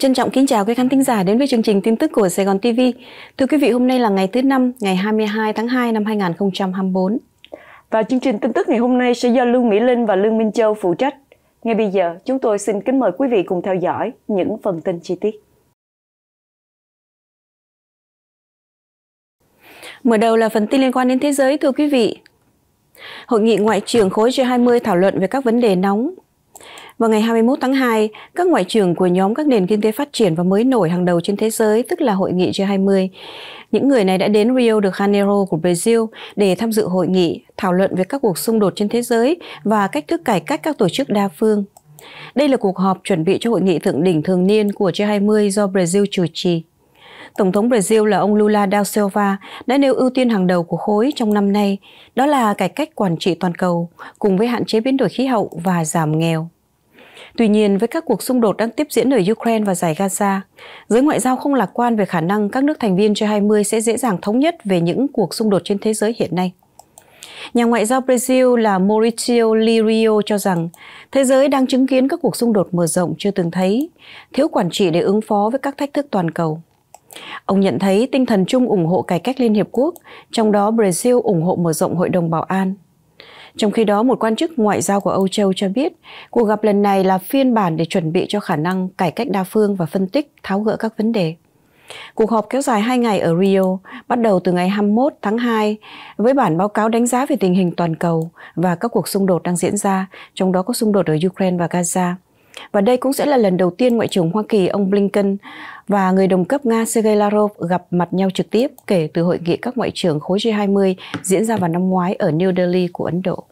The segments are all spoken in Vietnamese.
Trân trọng kính chào quý khán thính giả đến với chương trình tin tức của Sài Gòn TV. Thưa quý vị, hôm nay là ngày thứ năm, ngày 22 tháng 2 năm 2024. Và chương trình tin tức ngày hôm nay sẽ do Lương Mỹ Linh và Lương Minh Châu phụ trách. Ngay bây giờ, chúng tôi xin kính mời quý vị cùng theo dõi những phần tin chi tiết. Mở đầu là phần tin liên quan đến thế giới, thưa quý vị. Hội nghị Ngoại trưởng khối G20 thảo luận về các vấn đề nóng vào ngày 21 tháng 2, các ngoại trưởng của nhóm các nền kinh tế phát triển và mới nổi hàng đầu trên thế giới, tức là hội nghị G20, những người này đã đến Rio de Janeiro của Brazil để tham dự hội nghị, thảo luận về các cuộc xung đột trên thế giới và cách thức cải cách các tổ chức đa phương. Đây là cuộc họp chuẩn bị cho hội nghị thượng đỉnh thường niên của G20 do Brazil chủ trì. Tổng thống Brazil là ông Lula da Silva đã nêu ưu tiên hàng đầu của khối trong năm nay, đó là cải cách quản trị toàn cầu cùng với hạn chế biến đổi khí hậu và giảm nghèo. Tuy nhiên, với các cuộc xung đột đang tiếp diễn ở Ukraine và giải Gaza, giới ngoại giao không lạc quan về khả năng các nước thành viên G20 sẽ dễ dàng thống nhất về những cuộc xung đột trên thế giới hiện nay. Nhà ngoại giao Brazil là Mauricio Lirio cho rằng thế giới đang chứng kiến các cuộc xung đột mở rộng chưa từng thấy, thiếu quản trị để ứng phó với các thách thức toàn cầu. Ông nhận thấy tinh thần chung ủng hộ cải cách Liên Hiệp Quốc, trong đó Brazil ủng hộ mở rộng Hội đồng Bảo an. Trong khi đó, một quan chức ngoại giao của Âu Châu cho biết, cuộc gặp lần này là phiên bản để chuẩn bị cho khả năng cải cách đa phương và phân tích tháo gỡ các vấn đề. Cuộc họp kéo dài 2 ngày ở Rio, bắt đầu từ ngày 21 tháng 2, với bản báo cáo đánh giá về tình hình toàn cầu và các cuộc xung đột đang diễn ra, trong đó có xung đột ở Ukraine và Gaza. Và đây cũng sẽ là lần đầu tiên Ngoại trưởng Hoa Kỳ ông Blinken và người đồng cấp Nga Sergei Lavrov gặp mặt nhau trực tiếp kể từ hội nghị các ngoại trưởng khối G20 diễn ra vào năm ngoái ở New Delhi của Ấn Độ.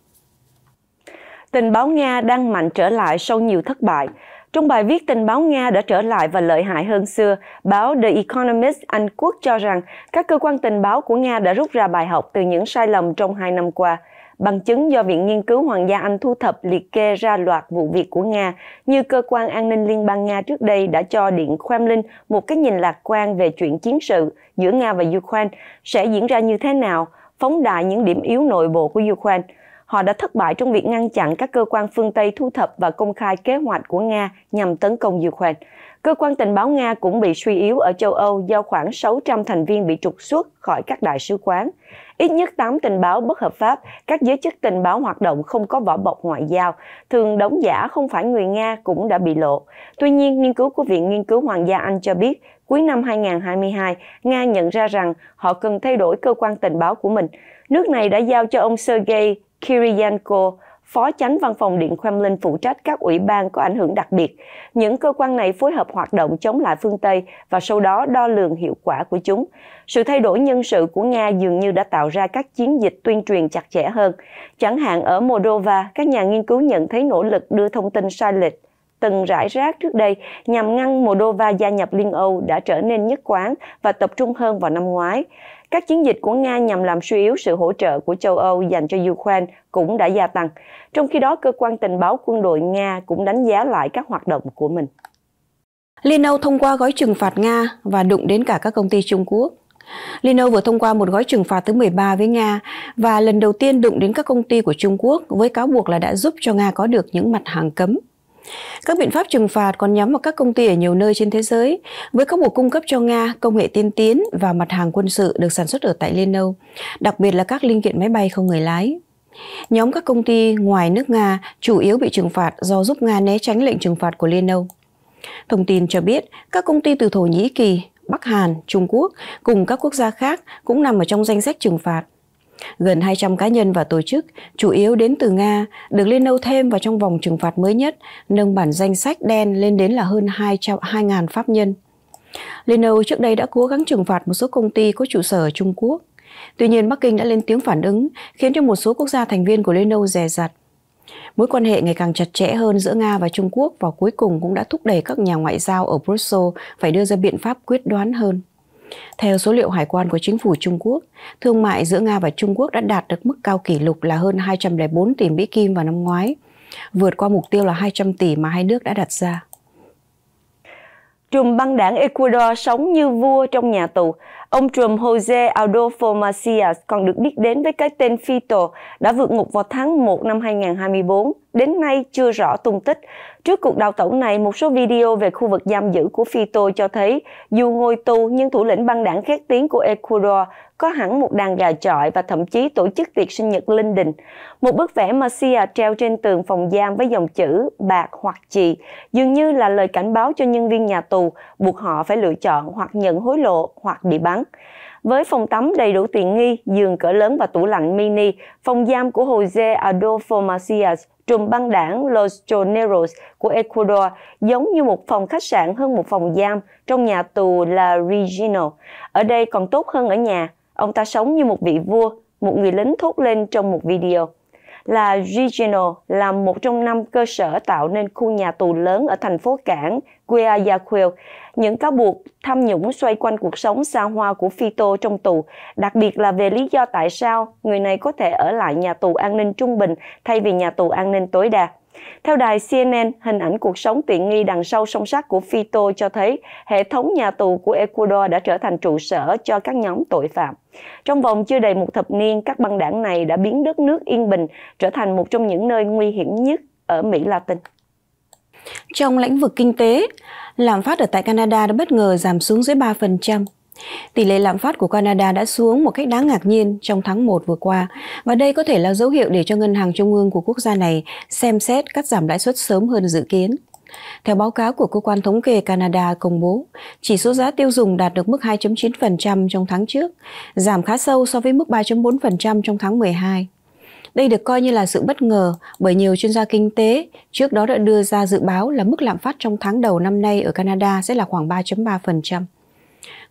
Tình báo Nga đang mạnh trở lại sau nhiều thất bại. Trong bài viết tình báo Nga đã trở lại và lợi hại hơn xưa, báo The Economist Anh Quốc cho rằng các cơ quan tình báo của Nga đã rút ra bài học từ những sai lầm trong hai năm qua – Bằng chứng do Viện Nghiên cứu Hoàng gia Anh thu thập liệt kê ra loạt vụ việc của Nga, như cơ quan an ninh liên bang Nga trước đây đã cho Điện Kremlin một cái nhìn lạc quan về chuyện chiến sự giữa Nga và Ukraine sẽ diễn ra như thế nào, phóng đại những điểm yếu nội bộ của Ukraine. Họ đã thất bại trong việc ngăn chặn các cơ quan phương Tây thu thập và công khai kế hoạch của Nga nhằm tấn công Ukraine. Cơ quan tình báo Nga cũng bị suy yếu ở châu Âu do khoảng 600 thành viên bị trục xuất khỏi các đại sứ quán. Ít nhất 8 tình báo bất hợp pháp, các giới chức tình báo hoạt động không có vỏ bọc ngoại giao, thường đóng giả không phải người Nga cũng đã bị lộ. Tuy nhiên, nghiên cứu của Viện Nghiên cứu Hoàng gia Anh cho biết, cuối năm 2022, Nga nhận ra rằng họ cần thay đổi cơ quan tình báo của mình. Nước này đã giao cho ông Sergei Kiriyenko, Phó Chánh Văn phòng Điện Kremlin phụ trách các ủy ban có ảnh hưởng đặc biệt. Những cơ quan này phối hợp hoạt động chống lại phương Tây và sau đó đo lường hiệu quả của chúng. Sự thay đổi nhân sự của Nga dường như đã tạo ra các chiến dịch tuyên truyền chặt chẽ hơn. Chẳng hạn ở Moldova, các nhà nghiên cứu nhận thấy nỗ lực đưa thông tin sai lệch từng rải rác trước đây nhằm ngăn Moldova gia nhập Liên Âu đã trở nên nhất quán và tập trung hơn vào năm ngoái. Các chiến dịch của Nga nhằm làm suy yếu sự hỗ trợ của châu Âu dành cho Ukraine cũng đã gia tăng. Trong khi đó, cơ quan tình báo quân đội Nga cũng đánh giá lại các hoạt động của mình. Liên Âu thông qua gói trừng phạt Nga và đụng đến cả các công ty Trung Quốc. Liên Âu vừa thông qua một gói trừng phạt thứ 13 với Nga và lần đầu tiên đụng đến các công ty của Trung Quốc với cáo buộc là đã giúp cho Nga có được những mặt hàng cấm các biện pháp trừng phạt còn nhắm vào các công ty ở nhiều nơi trên thế giới, với các buộc cung cấp cho Nga công nghệ tiên tiến và mặt hàng quân sự được sản xuất ở tại Liên Âu, đặc biệt là các linh kiện máy bay không người lái. Nhóm các công ty ngoài nước Nga chủ yếu bị trừng phạt do giúp Nga né tránh lệnh trừng phạt của Liên Âu. Thông tin cho biết, các công ty từ Thổ Nhĩ Kỳ, Bắc Hàn, Trung Quốc cùng các quốc gia khác cũng nằm ở trong danh sách trừng phạt – Gần 200 cá nhân và tổ chức, chủ yếu đến từ Nga, được Liên Âu thêm vào trong vòng trừng phạt mới nhất, nâng bản danh sách đen lên đến là hơn 200, 2.000 pháp nhân. Liên Âu trước đây đã cố gắng trừng phạt một số công ty có trụ sở ở Trung Quốc. Tuy nhiên, Bắc Kinh đã lên tiếng phản ứng, khiến cho một số quốc gia thành viên của Liên Âu dè rặt. Mối quan hệ ngày càng chặt chẽ hơn giữa Nga và Trung Quốc và cuối cùng cũng đã thúc đẩy các nhà ngoại giao ở Brussels phải đưa ra biện pháp quyết đoán hơn. Theo số liệu hải quan của chính phủ Trung Quốc, thương mại giữa Nga và Trung Quốc đã đạt được mức cao kỷ lục là hơn 204 tỷ Mỹ Kim vào năm ngoái, vượt qua mục tiêu là 200 tỷ mà hai nước đã đặt ra. Trùm băng đảng Ecuador sống như vua trong nhà tù. Ông trùm Jose Adolfo Macias còn được biết đến với cái tên Fito đã vượt ngục vào tháng 1 năm 2024, đến nay chưa rõ tung tích. Trước cuộc đào tẩu này, một số video về khu vực giam giữ của Fito cho thấy dù ngồi tù nhưng thủ lĩnh băng đảng khét tiếng của Ecuador có hẳn một đàn gà trọi và thậm chí tổ chức tiệc sinh nhật linh đình. Một bức vẽ Marcia treo trên tường phòng giam với dòng chữ bạc hoặc chì dường như là lời cảnh báo cho nhân viên nhà tù buộc họ phải lựa chọn hoặc nhận hối lộ hoặc bị bắn với phòng tắm đầy đủ tiện nghi, giường cỡ lớn và tủ lạnh mini, phòng giam của Jose Adolfo Macias, trùm băng đảng Los Choneros của Ecuador, giống như một phòng khách sạn hơn một phòng giam trong nhà tù La Regina. Ở đây còn tốt hơn ở nhà, ông ta sống như một vị vua, một người lính thốt lên trong một video là Regional là một trong năm cơ sở tạo nên khu nhà tù lớn ở thành phố cảng Guayaquil. Những cáo buộc tham nhũng xoay quanh cuộc sống xa hoa của Fito trong tù, đặc biệt là về lý do tại sao người này có thể ở lại nhà tù an ninh trung bình thay vì nhà tù an ninh tối đa. Theo đài CNN, hình ảnh cuộc sống tiện nghi đằng sau song sắt của Fito cho thấy hệ thống nhà tù của Ecuador đã trở thành trụ sở cho các nhóm tội phạm. Trong vòng chưa đầy một thập niên, các băng đảng này đã biến đất nước yên bình trở thành một trong những nơi nguy hiểm nhất ở Mỹ Latin. Trong lĩnh vực kinh tế, lạm phát ở tại Canada đã bất ngờ giảm xuống dưới 3%. Tỷ lệ lạm phát của Canada đã xuống một cách đáng ngạc nhiên trong tháng 1 vừa qua và đây có thể là dấu hiệu để cho ngân hàng trung ương của quốc gia này xem xét cắt giảm lãi suất sớm hơn dự kiến. Theo báo cáo của cơ quan thống kê Canada công bố, chỉ số giá tiêu dùng đạt được mức 2.9% trong tháng trước, giảm khá sâu so với mức 3.4% trong tháng 12. Đây được coi như là sự bất ngờ bởi nhiều chuyên gia kinh tế trước đó đã đưa ra dự báo là mức lạm phát trong tháng đầu năm nay ở Canada sẽ là khoảng 3.3%.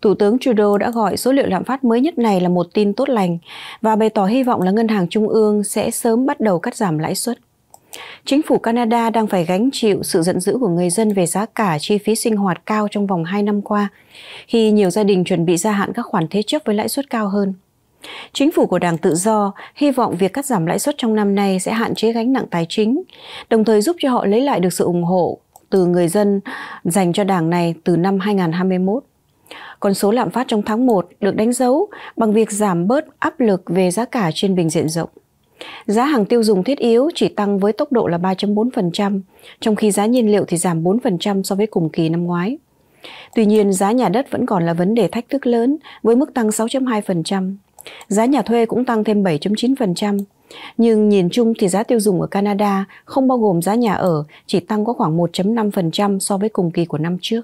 Thủ tướng Trudeau đã gọi số liệu lạm phát mới nhất này là một tin tốt lành và bày tỏ hy vọng là Ngân hàng Trung ương sẽ sớm bắt đầu cắt giảm lãi suất. Chính phủ Canada đang phải gánh chịu sự giận dữ của người dân về giá cả chi phí sinh hoạt cao trong vòng 2 năm qua, khi nhiều gia đình chuẩn bị gia hạn các khoản thế chấp với lãi suất cao hơn. Chính phủ của Đảng Tự Do hy vọng việc cắt giảm lãi suất trong năm nay sẽ hạn chế gánh nặng tài chính, đồng thời giúp cho họ lấy lại được sự ủng hộ từ người dân dành cho đảng này từ năm 2021. Con số lạm phát trong tháng 1 được đánh dấu bằng việc giảm bớt áp lực về giá cả trên bình diện rộng. Giá hàng tiêu dùng thiết yếu chỉ tăng với tốc độ là 3.4%, trong khi giá nhiên liệu thì giảm 4% so với cùng kỳ năm ngoái. Tuy nhiên, giá nhà đất vẫn còn là vấn đề thách thức lớn với mức tăng 6.2%. Giá nhà thuê cũng tăng thêm 7.9%. Nhưng nhìn chung thì giá tiêu dùng ở Canada không bao gồm giá nhà ở chỉ tăng có khoảng 1.5% so với cùng kỳ của năm trước.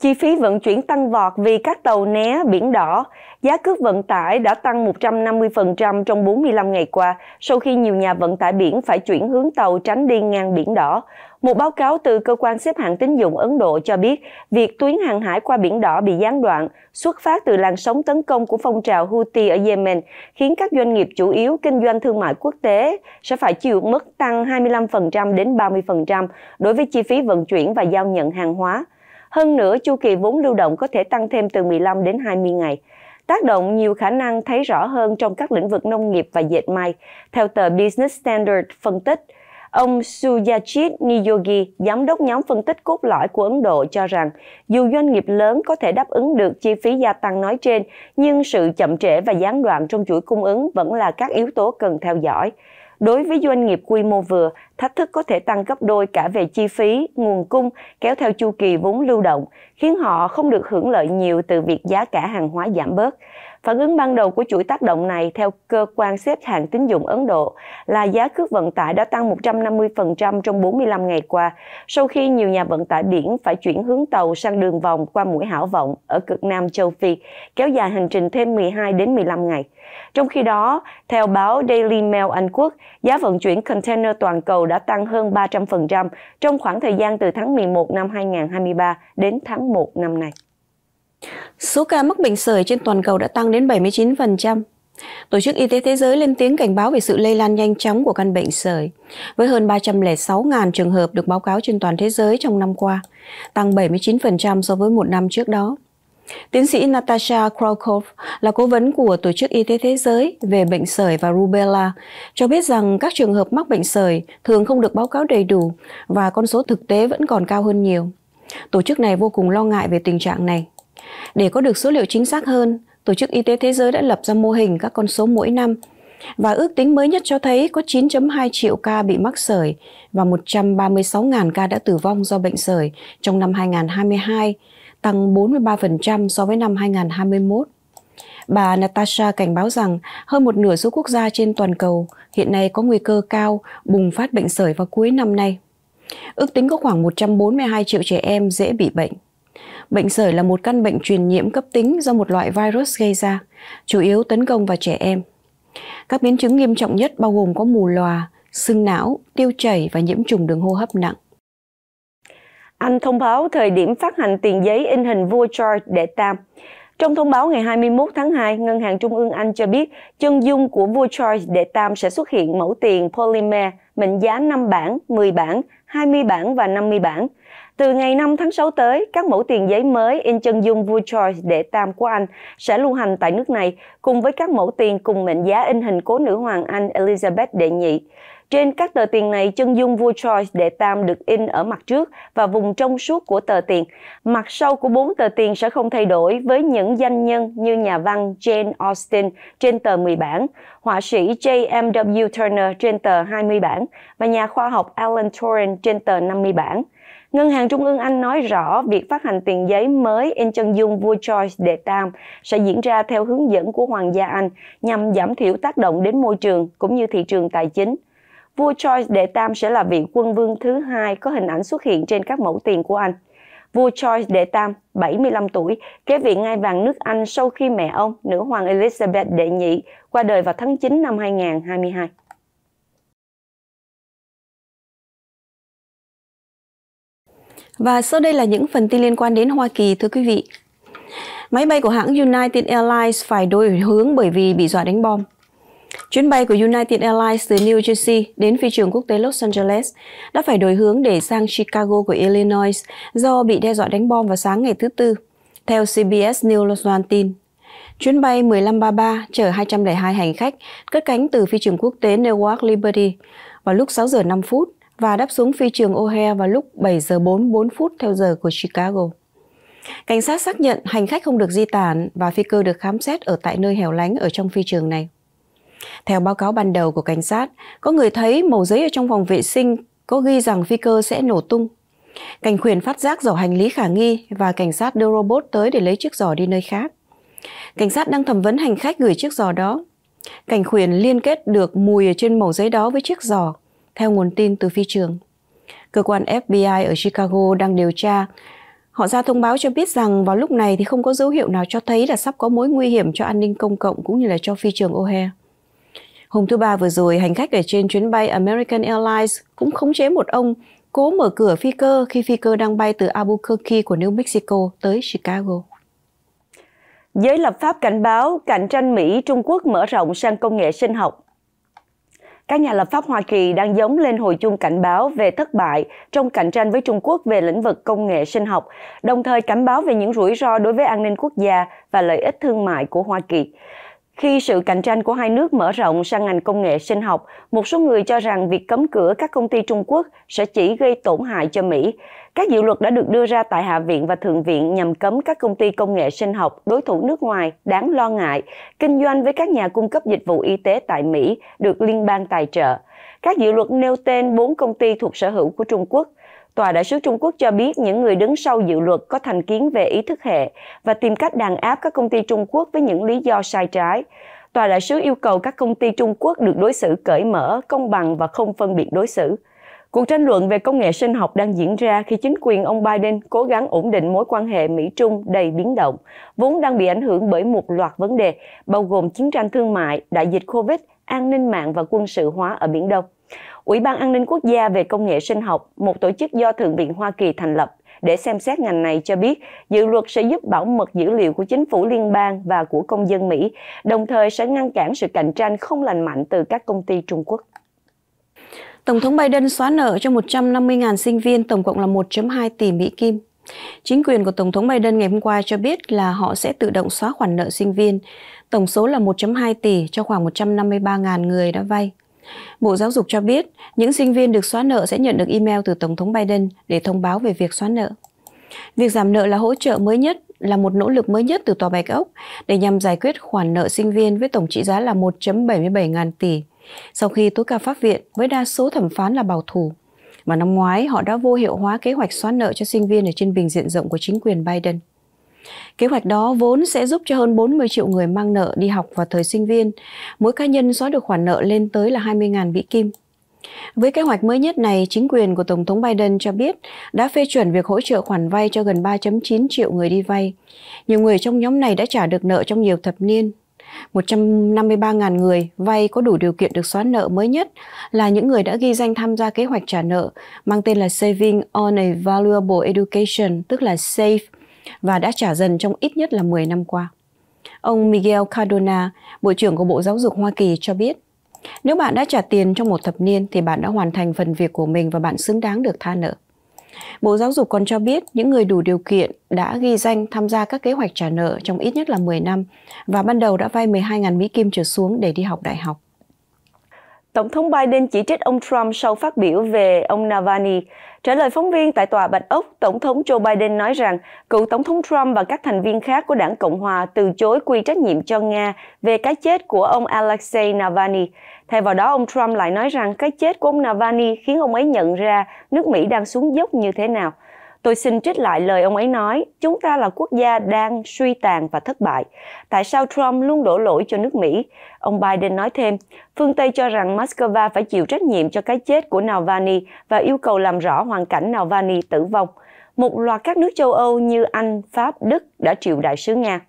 Chi phí vận chuyển tăng vọt vì các tàu né biển đỏ, giá cước vận tải đã tăng 150% trong 45 ngày qua sau khi nhiều nhà vận tải biển phải chuyển hướng tàu tránh đi ngang biển đỏ. Một báo cáo từ cơ quan xếp hạng tín dụng Ấn Độ cho biết, việc tuyến hàng hải qua biển đỏ bị gián đoạn xuất phát từ làn sóng tấn công của phong trào Houthi ở Yemen, khiến các doanh nghiệp chủ yếu kinh doanh thương mại quốc tế sẽ phải chịu mức tăng 25% đến 30% đối với chi phí vận chuyển và giao nhận hàng hóa. Hơn nữa, chu kỳ vốn lưu động có thể tăng thêm từ 15 đến 20 ngày. Tác động nhiều khả năng thấy rõ hơn trong các lĩnh vực nông nghiệp và dệt may. Theo tờ Business Standard phân tích, Ông Suyachit Niyogi, giám đốc nhóm phân tích cốt lõi của Ấn Độ cho rằng, dù doanh nghiệp lớn có thể đáp ứng được chi phí gia tăng nói trên, nhưng sự chậm trễ và gián đoạn trong chuỗi cung ứng vẫn là các yếu tố cần theo dõi. Đối với doanh nghiệp quy mô vừa, thách thức có thể tăng gấp đôi cả về chi phí, nguồn cung, kéo theo chu kỳ vốn lưu động, khiến họ không được hưởng lợi nhiều từ việc giá cả hàng hóa giảm bớt. Phản ứng ban đầu của chuỗi tác động này theo cơ quan xếp hạng tín dụng Ấn Độ là giá cước vận tải đã tăng 150% trong 45 ngày qua, sau khi nhiều nhà vận tải biển phải chuyển hướng tàu sang đường vòng qua mũi hảo vọng ở cực Nam châu Phi, kéo dài hành trình thêm 12 đến 15 ngày. Trong khi đó, theo báo Daily Mail Anh Quốc, giá vận chuyển container toàn cầu đã tăng hơn 300% trong khoảng thời gian từ tháng 11 năm 2023 đến tháng 1 năm nay. Số ca mắc bệnh sởi trên toàn cầu đã tăng đến 79%. Tổ chức Y tế Thế giới lên tiếng cảnh báo về sự lây lan nhanh chóng của căn bệnh sởi, với hơn 306.000 trường hợp được báo cáo trên toàn thế giới trong năm qua, tăng 79% so với một năm trước đó. Tiến sĩ Natasha Krokov là cố vấn của Tổ chức Y tế Thế giới về bệnh sởi và rubella, cho biết rằng các trường hợp mắc bệnh sởi thường không được báo cáo đầy đủ và con số thực tế vẫn còn cao hơn nhiều. Tổ chức này vô cùng lo ngại về tình trạng này. Để có được số liệu chính xác hơn, Tổ chức Y tế Thế giới đã lập ra mô hình các con số mỗi năm và ước tính mới nhất cho thấy có 9.2 triệu ca bị mắc sởi và 136.000 ca đã tử vong do bệnh sởi trong năm 2022, tăng 43% so với năm 2021. Bà Natasha cảnh báo rằng hơn một nửa số quốc gia trên toàn cầu hiện nay có nguy cơ cao bùng phát bệnh sởi vào cuối năm nay. Ước tính có khoảng 142 triệu trẻ em dễ bị bệnh. Bệnh sởi là một căn bệnh truyền nhiễm cấp tính do một loại virus gây ra, chủ yếu tấn công vào trẻ em. Các biến chứng nghiêm trọng nhất bao gồm có mù lòa, sưng não, tiêu chảy và nhiễm trùng đường hô hấp nặng. Anh thông báo thời điểm phát hành tiền giấy in hình vua George đệ tam. Trong thông báo ngày 21 tháng 2, Ngân hàng Trung ương Anh cho biết chân dung của vua Charles đệ tam sẽ xuất hiện mẫu tiền polymer mệnh giá 5 bảng, 10 bảng, 20 bảng và 50 bảng. Từ ngày 5 tháng 6 tới, các mẫu tiền giấy mới in chân dung vua Vujoy đệ tam của Anh sẽ lưu hành tại nước này, cùng với các mẫu tiền cùng mệnh giá in hình cố nữ hoàng Anh Elizabeth đệ nhị. Trên các tờ tiền này, chân dung vua Charles đệ tam được in ở mặt trước và vùng trong suốt của tờ tiền. Mặt sau của bốn tờ tiền sẽ không thay đổi với những danh nhân như nhà văn Jane Austen trên tờ 10 bản, họa sĩ J.M.W. Turner trên tờ 20 bản và nhà khoa học Alan Turing trên tờ 50 bản. Ngân hàng Trung ương Anh nói rõ việc phát hành tiền giấy mới in chân dung vua George đệ tam sẽ diễn ra theo hướng dẫn của Hoàng gia Anh nhằm giảm thiểu tác động đến môi trường cũng như thị trường tài chính. Vua George đệ tam sẽ là vị quân vương thứ hai có hình ảnh xuất hiện trên các mẫu tiền của Anh. Vua George đệ tam, 75 tuổi, kế vị ngai vàng nước Anh sau khi mẹ ông, nữ hoàng Elizabeth đệ nhị, qua đời vào tháng 9 năm 2022. Và sau đây là những phần tin liên quan đến Hoa Kỳ thưa quý vị. Máy bay của hãng United Airlines phải đổi hướng bởi vì bị dọa đánh bom. Chuyến bay của United Airlines từ New Jersey đến phi trường quốc tế Los Angeles đã phải đổi hướng để sang Chicago của Illinois do bị đe dọa đánh bom vào sáng ngày thứ Tư, theo CBS News loan tin. Chuyến bay 1533 chở 202 hành khách cất cánh từ phi trường quốc tế Newark Liberty vào lúc 6 giờ 5 phút và đáp xuống phi trường O'Hare vào lúc 7 giờ 44 phút theo giờ của Chicago. Cảnh sát xác nhận hành khách không được di tản và phi cơ được khám xét ở tại nơi hẻo lánh ở trong phi trường này. Theo báo cáo ban đầu của cảnh sát, có người thấy màu giấy ở trong phòng vệ sinh có ghi rằng phi cơ sẽ nổ tung. Cảnh khuyển phát giác giỏ hành lý khả nghi và cảnh sát đưa robot tới để lấy chiếc giỏ đi nơi khác. Cảnh sát đang thẩm vấn hành khách gửi chiếc giỏ đó. Cảnh khuyển liên kết được mùi ở trên màu giấy đó với chiếc giỏ theo nguồn tin từ phi trường. Cơ quan FBI ở Chicago đang điều tra. Họ ra thông báo cho biết rằng vào lúc này thì không có dấu hiệu nào cho thấy là sắp có mối nguy hiểm cho an ninh công cộng cũng như là cho phi trường O'Hare. Hôm thứ Ba vừa rồi, hành khách ở trên chuyến bay American Airlines cũng khống chế một ông cố mở cửa phi cơ khi phi cơ đang bay từ Albuquerque của New Mexico tới Chicago. Giới lập pháp cảnh báo cạnh tranh Mỹ-Trung Quốc mở rộng sang công nghệ sinh học các nhà lập pháp Hoa Kỳ đang giống lên hồi chung cảnh báo về thất bại trong cạnh tranh với Trung Quốc về lĩnh vực công nghệ sinh học, đồng thời cảnh báo về những rủi ro đối với an ninh quốc gia và lợi ích thương mại của Hoa Kỳ. Khi sự cạnh tranh của hai nước mở rộng sang ngành công nghệ sinh học, một số người cho rằng việc cấm cửa các công ty Trung Quốc sẽ chỉ gây tổn hại cho Mỹ. Các dự luật đã được đưa ra tại Hạ viện và Thượng viện nhằm cấm các công ty công nghệ sinh học đối thủ nước ngoài đáng lo ngại kinh doanh với các nhà cung cấp dịch vụ y tế tại Mỹ được liên bang tài trợ. Các dự luật nêu tên 4 công ty thuộc sở hữu của Trung Quốc Tòa đại sứ Trung Quốc cho biết những người đứng sau dự luật có thành kiến về ý thức hệ và tìm cách đàn áp các công ty Trung Quốc với những lý do sai trái. Tòa đại sứ yêu cầu các công ty Trung Quốc được đối xử cởi mở, công bằng và không phân biệt đối xử. Cuộc tranh luận về công nghệ sinh học đang diễn ra khi chính quyền ông Biden cố gắng ổn định mối quan hệ Mỹ-Trung đầy biến động, vốn đang bị ảnh hưởng bởi một loạt vấn đề, bao gồm chiến tranh thương mại, đại dịch COVID, an ninh mạng và quân sự hóa ở Biển Đông. Ủy ban An ninh Quốc gia về Công nghệ sinh học, một tổ chức do Thượng viện Hoa Kỳ thành lập để xem xét ngành này cho biết dự luật sẽ giúp bảo mật dữ liệu của chính phủ liên bang và của công dân Mỹ, đồng thời sẽ ngăn cản sự cạnh tranh không lành mạnh từ các công ty Trung Quốc. Tổng thống Biden xóa nợ cho 150.000 sinh viên, tổng cộng là 1.2 tỷ Mỹ Kim. Chính quyền của Tổng thống Biden ngày hôm qua cho biết là họ sẽ tự động xóa khoản nợ sinh viên, tổng số là 1.2 tỷ cho khoảng 153.000 người đã vay. Bộ Giáo dục cho biết những sinh viên được xóa nợ sẽ nhận được email từ Tổng thống Biden để thông báo về việc xóa nợ. Việc giảm nợ là hỗ trợ mới nhất, là một nỗ lực mới nhất từ Tòa Bạch Ốc để nhằm giải quyết khoản nợ sinh viên với tổng trị giá là 1.77 ngàn tỷ, sau khi tối cao pháp viện với đa số thẩm phán là bảo thủ. Mà năm ngoái, họ đã vô hiệu hóa kế hoạch xóa nợ cho sinh viên ở trên bình diện rộng của chính quyền Biden. Kế hoạch đó vốn sẽ giúp cho hơn 40 triệu người mang nợ đi học vào thời sinh viên. Mỗi cá nhân xóa được khoản nợ lên tới là 20.000 Mỹ Kim. Với kế hoạch mới nhất này, chính quyền của Tổng thống Biden cho biết đã phê chuẩn việc hỗ trợ khoản vay cho gần 3.9 triệu người đi vay. Nhiều người trong nhóm này đã trả được nợ trong nhiều thập niên. 153.000 người vay có đủ điều kiện được xóa nợ mới nhất là những người đã ghi danh tham gia kế hoạch trả nợ mang tên là Saving on a Valuable Education, tức là SAFE, và đã trả dần trong ít nhất là 10 năm qua. Ông Miguel Cardona, Bộ trưởng của Bộ Giáo dục Hoa Kỳ cho biết, nếu bạn đã trả tiền trong một thập niên thì bạn đã hoàn thành phần việc của mình và bạn xứng đáng được tha nợ. Bộ Giáo dục còn cho biết những người đủ điều kiện đã ghi danh tham gia các kế hoạch trả nợ trong ít nhất là 10 năm và ban đầu đã vay 12.000 Mỹ Kim trở xuống để đi học đại học. Tổng thống Biden chỉ trích ông Trump sau phát biểu về ông Navalny. Trả lời phóng viên tại Tòa Bạch Ốc, Tổng thống Joe Biden nói rằng cựu Tổng thống Trump và các thành viên khác của đảng Cộng Hòa từ chối quy trách nhiệm cho Nga về cái chết của ông Alexei Navalny. Thay vào đó, ông Trump lại nói rằng cái chết của ông Navalny khiến ông ấy nhận ra nước Mỹ đang xuống dốc như thế nào – Tôi xin trích lại lời ông ấy nói, chúng ta là quốc gia đang suy tàn và thất bại. Tại sao Trump luôn đổ lỗi cho nước Mỹ? Ông Biden nói thêm, phương Tây cho rằng Moscow phải chịu trách nhiệm cho cái chết của Navalny và yêu cầu làm rõ hoàn cảnh Navalny tử vong. Một loạt các nước châu Âu như Anh, Pháp, Đức đã triệu đại sứ Nga.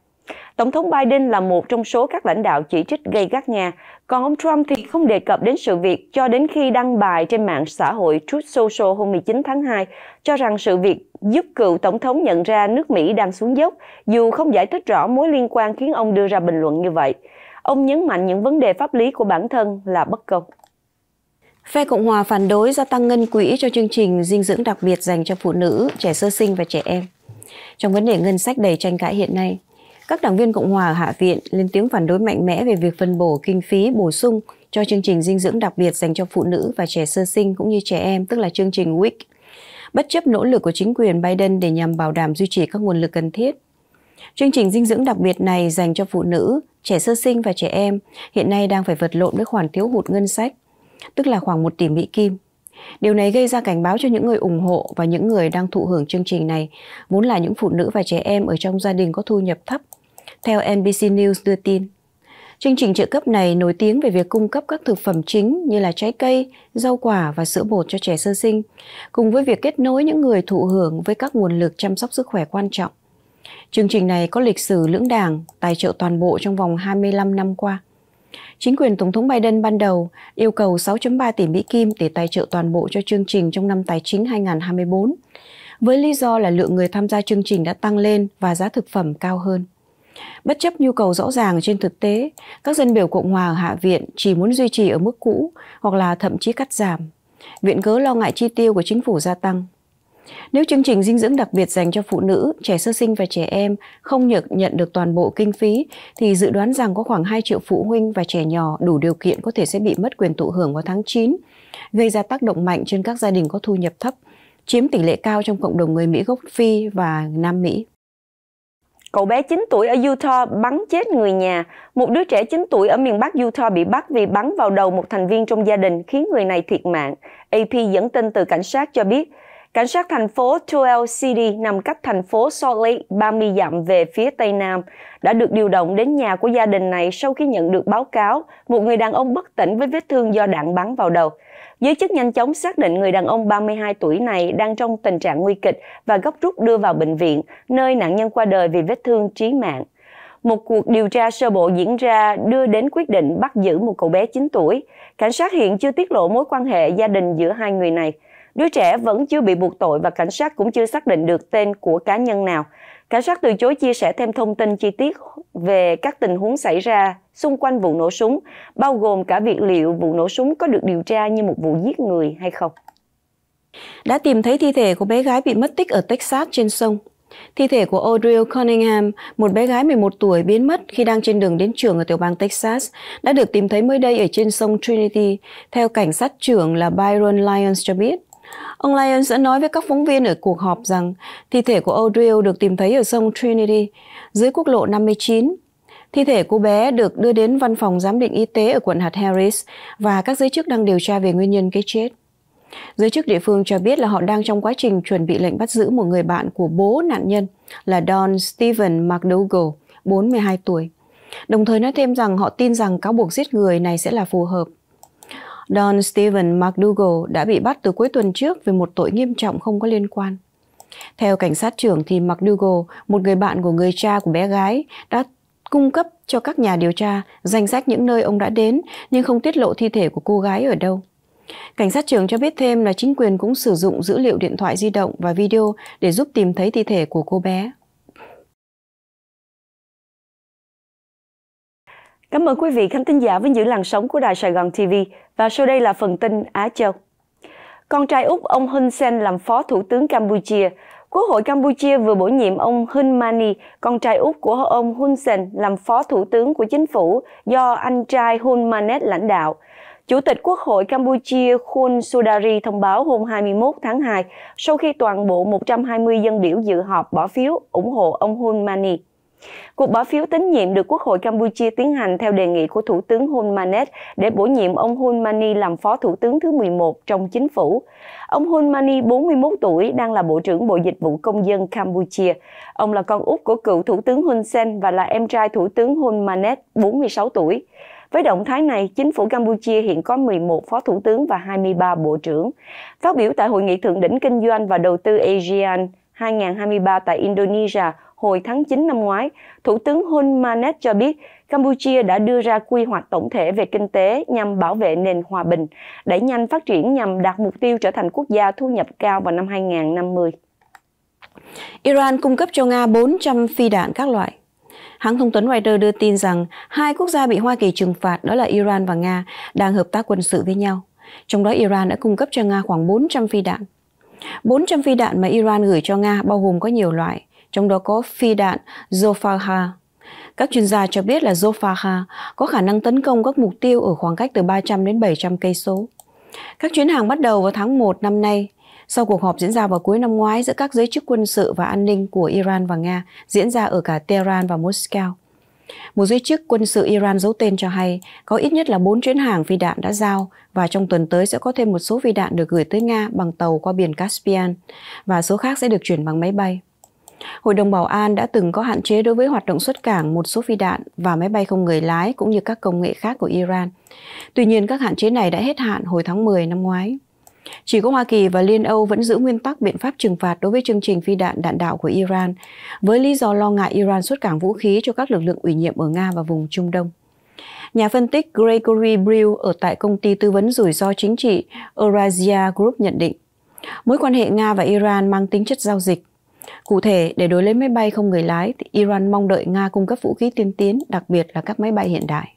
Tổng thống Biden là một trong số các lãnh đạo chỉ trích gây gắt Nga, còn ông Trump thì không đề cập đến sự việc cho đến khi đăng bài trên mạng xã hội Truth Social hôm 19 tháng 2 cho rằng sự việc giúp cựu tổng thống nhận ra nước Mỹ đang xuống dốc, dù không giải thích rõ mối liên quan khiến ông đưa ra bình luận như vậy. Ông nhấn mạnh những vấn đề pháp lý của bản thân là bất công. Phe Cộng hòa phản đối gia tăng ngân quỹ cho chương trình dinh dưỡng đặc biệt dành cho phụ nữ, trẻ sơ sinh và trẻ em. Trong vấn đề ngân sách đầy tranh cãi hiện nay, các đảng viên Cộng hòa ở Hạ viện lên tiếng phản đối mạnh mẽ về việc phân bổ kinh phí bổ sung cho chương trình dinh dưỡng đặc biệt dành cho phụ nữ và trẻ sơ sinh cũng như trẻ em, tức là chương trình WIC bất chấp nỗ lực của chính quyền Biden để nhằm bảo đảm duy trì các nguồn lực cần thiết. Chương trình dinh dưỡng đặc biệt này dành cho phụ nữ, trẻ sơ sinh và trẻ em hiện nay đang phải vật lộn với khoản thiếu hụt ngân sách, tức là khoảng 1 tỷ Mỹ Kim. Điều này gây ra cảnh báo cho những người ủng hộ và những người đang thụ hưởng chương trình này, vốn là những phụ nữ và trẻ em ở trong gia đình có thu nhập thấp, theo NBC News đưa tin. Chương trình trợ cấp này nổi tiếng về việc cung cấp các thực phẩm chính như là trái cây, rau quả và sữa bột cho trẻ sơ sinh, cùng với việc kết nối những người thụ hưởng với các nguồn lực chăm sóc sức khỏe quan trọng. Chương trình này có lịch sử lưỡng đảng, tài trợ toàn bộ trong vòng 25 năm qua. Chính quyền Tổng thống Biden ban đầu yêu cầu 6.3 tỷ Mỹ Kim để tài trợ toàn bộ cho chương trình trong năm tài chính 2024, với lý do là lượng người tham gia chương trình đã tăng lên và giá thực phẩm cao hơn. Bất chấp nhu cầu rõ ràng trên thực tế, các dân biểu Cộng hòa ở Hạ viện chỉ muốn duy trì ở mức cũ hoặc là thậm chí cắt giảm. Viện cớ lo ngại chi tiêu của chính phủ gia tăng. Nếu chương trình dinh dưỡng đặc biệt dành cho phụ nữ, trẻ sơ sinh và trẻ em không nhận nhận được toàn bộ kinh phí thì dự đoán rằng có khoảng 2 triệu phụ huynh và trẻ nhỏ đủ điều kiện có thể sẽ bị mất quyền thụ hưởng vào tháng 9, gây ra tác động mạnh trên các gia đình có thu nhập thấp, chiếm tỷ lệ cao trong cộng đồng người Mỹ gốc Phi và Nam Mỹ. Cậu bé 9 tuổi ở Utah bắn chết người nhà. Một đứa trẻ 9 tuổi ở miền Bắc Utah bị bắt vì bắn vào đầu một thành viên trong gia đình khiến người này thiệt mạng. AP dẫn tin từ cảnh sát cho biết Cảnh sát thành phố Tuel City nằm cách thành phố Salt Lake 30 dặm về phía Tây Nam đã được điều động đến nhà của gia đình này sau khi nhận được báo cáo một người đàn ông bất tỉnh với vết thương do đạn bắn vào đầu. Giới chức nhanh chóng xác định người đàn ông 32 tuổi này đang trong tình trạng nguy kịch và gấp rút đưa vào bệnh viện, nơi nạn nhân qua đời vì vết thương trí mạng. Một cuộc điều tra sơ bộ diễn ra đưa đến quyết định bắt giữ một cậu bé 9 tuổi. Cảnh sát hiện chưa tiết lộ mối quan hệ gia đình giữa hai người này. Đứa trẻ vẫn chưa bị buộc tội và cảnh sát cũng chưa xác định được tên của cá nhân nào. Cảnh sát từ chối chia sẻ thêm thông tin chi tiết về các tình huống xảy ra xung quanh vụ nổ súng, bao gồm cả việc liệu vụ nổ súng có được điều tra như một vụ giết người hay không. Đã tìm thấy thi thể của bé gái bị mất tích ở Texas trên sông. Thi thể của Audrey Cunningham, một bé gái 11 tuổi biến mất khi đang trên đường đến trường ở tiểu bang Texas, đã được tìm thấy mới đây ở trên sông Trinity, theo cảnh sát trưởng là Byron Lyons cho biết. Ông Lyons đã nói với các phóng viên ở cuộc họp rằng thi thể của O'Drill được tìm thấy ở sông Trinity, dưới quốc lộ 59. Thi thể cô bé được đưa đến văn phòng giám định y tế ở quận hạt Harris và các giới chức đang điều tra về nguyên nhân cái chết. Giới chức địa phương cho biết là họ đang trong quá trình chuẩn bị lệnh bắt giữ một người bạn của bố nạn nhân là Don Stephen McDougall, 42 tuổi. Đồng thời nói thêm rằng họ tin rằng cáo buộc giết người này sẽ là phù hợp Don Stephen McDougall đã bị bắt từ cuối tuần trước về một tội nghiêm trọng không có liên quan. Theo cảnh sát trưởng thì McDougall, một người bạn của người cha của bé gái, đã cung cấp cho các nhà điều tra danh sách những nơi ông đã đến nhưng không tiết lộ thi thể của cô gái ở đâu. Cảnh sát trưởng cho biết thêm là chính quyền cũng sử dụng dữ liệu điện thoại di động và video để giúp tìm thấy thi thể của cô bé. Cảm ơn quý vị khán thính giả với những làn sóng của Đài Sài Gòn TV và sau đây là phần tin Á Châu. Con trai Úc ông Hun Sen làm phó thủ tướng Campuchia. Quốc hội Campuchia vừa bổ nhiệm ông Hun Mani, con trai Úc của ông Hun Sen làm phó thủ tướng của chính phủ do anh trai Hun Manet lãnh đạo. Chủ tịch Quốc hội Campuchia Khun Sudari thông báo hôm 21 tháng 2 sau khi toàn bộ 120 dân biểu dự họp bỏ phiếu ủng hộ ông Hun Mani. Cuộc bỏ phiếu tín nhiệm được Quốc hội Campuchia tiến hành theo đề nghị của Thủ tướng Hun Manet để bổ nhiệm ông Hun Mani làm Phó Thủ tướng thứ 11 trong chính phủ. Ông Hun Mani, 41 tuổi, đang là Bộ trưởng Bộ Dịch vụ Công dân Campuchia. Ông là con út của cựu Thủ tướng Hun Sen và là em trai Thủ tướng Hun Manet, 46 tuổi. Với động thái này, chính phủ Campuchia hiện có 11 phó thủ tướng và 23 bộ trưởng. Phát biểu tại Hội nghị Thượng đỉnh Kinh doanh và Đầu tư ASEAN 2023 tại Indonesia, hồi tháng 9 năm ngoái, Thủ tướng Hun Manet cho biết Campuchia đã đưa ra quy hoạch tổng thể về kinh tế nhằm bảo vệ nền hòa bình, đẩy nhanh phát triển nhằm đạt mục tiêu trở thành quốc gia thu nhập cao vào năm 2050. Iran cung cấp cho Nga 400 phi đạn các loại. Hãng thông tấn Reuters đưa tin rằng hai quốc gia bị Hoa Kỳ trừng phạt đó là Iran và Nga đang hợp tác quân sự với nhau. Trong đó Iran đã cung cấp cho Nga khoảng 400 phi đạn. 400 phi đạn mà Iran gửi cho Nga bao gồm có nhiều loại, trong đó có phi đạn Zofaha. Các chuyên gia cho biết là Zofaha có khả năng tấn công các mục tiêu ở khoảng cách từ 300 đến 700 cây số. Các chuyến hàng bắt đầu vào tháng 1 năm nay sau cuộc họp diễn ra vào cuối năm ngoái giữa các giới chức quân sự và an ninh của Iran và Nga diễn ra ở cả Tehran và Moscow. Một giới chức quân sự Iran giấu tên cho hay có ít nhất là 4 chuyến hàng phi đạn đã giao và trong tuần tới sẽ có thêm một số phi đạn được gửi tới Nga bằng tàu qua biển Caspian và số khác sẽ được chuyển bằng máy bay. Hội đồng Bảo an đã từng có hạn chế đối với hoạt động xuất cảng một số phi đạn và máy bay không người lái cũng như các công nghệ khác của Iran. Tuy nhiên, các hạn chế này đã hết hạn hồi tháng 10 năm ngoái. Chỉ có Hoa Kỳ và Liên Âu vẫn giữ nguyên tắc biện pháp trừng phạt đối với chương trình phi đạn đạn đạo của Iran, với lý do lo ngại Iran xuất cảng vũ khí cho các lực lượng ủy nhiệm ở Nga và vùng Trung Đông. Nhà phân tích Gregory Brill ở tại công ty tư vấn rủi ro chính trị Eurasia Group nhận định, mối quan hệ Nga và Iran mang tính chất giao dịch, Cụ thể, để đối lấy máy bay không người lái, thì Iran mong đợi Nga cung cấp vũ khí tiên tiến, đặc biệt là các máy bay hiện đại.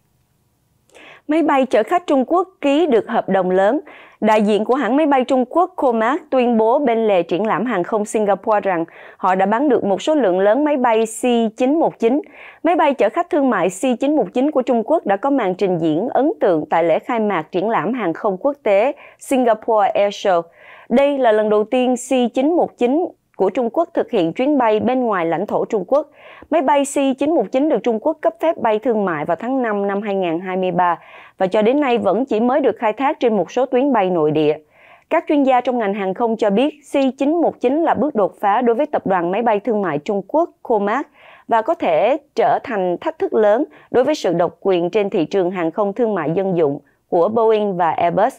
Máy bay chở khách Trung Quốc ký được hợp đồng lớn. Đại diện của hãng máy bay Trung Quốc Comac tuyên bố bên lề triển lãm hàng không Singapore rằng họ đã bán được một số lượng lớn máy bay C-919. Máy bay chở khách thương mại C-919 của Trung Quốc đã có màn trình diễn ấn tượng tại lễ khai mạc triển lãm hàng không quốc tế Singapore Air Show. Đây là lần đầu tiên C-919 của Trung Quốc thực hiện chuyến bay bên ngoài lãnh thổ Trung Quốc. Máy bay C-919 được Trung Quốc cấp phép bay thương mại vào tháng 5 năm 2023 và cho đến nay vẫn chỉ mới được khai thác trên một số tuyến bay nội địa. Các chuyên gia trong ngành hàng không cho biết C919 là bước đột phá đối với tập đoàn máy bay thương mại Trung Quốc Comac và có thể trở thành thách thức lớn đối với sự độc quyền trên thị trường hàng không thương mại dân dụng của Boeing và Airbus.